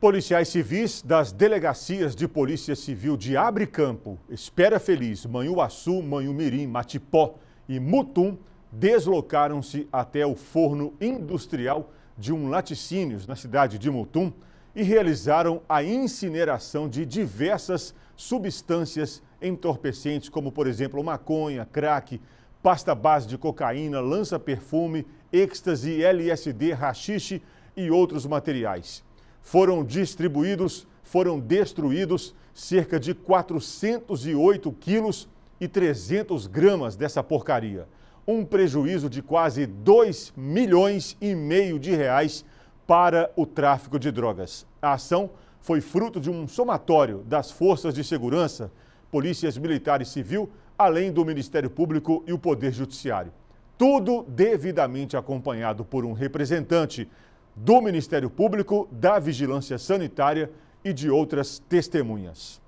Policiais civis das delegacias de Polícia Civil de Abre Campo, Espera Feliz, Manhuaçu, Manhumirim, Matipó e Mutum deslocaram-se até o forno industrial de um laticínios na cidade de Mutum e realizaram a incineração de diversas substâncias entorpecentes, como por exemplo maconha, crack, pasta base de cocaína, lança-perfume, êxtase, LSD, rachixe e outros materiais foram distribuídos, foram destruídos cerca de 408 quilos e 300 gramas dessa porcaria. Um prejuízo de quase 2 milhões e meio de reais para o tráfico de drogas. A ação foi fruto de um somatório das forças de segurança, polícias militares e civil, além do Ministério Público e o Poder Judiciário. Tudo devidamente acompanhado por um representante do Ministério Público, da Vigilância Sanitária e de outras testemunhas.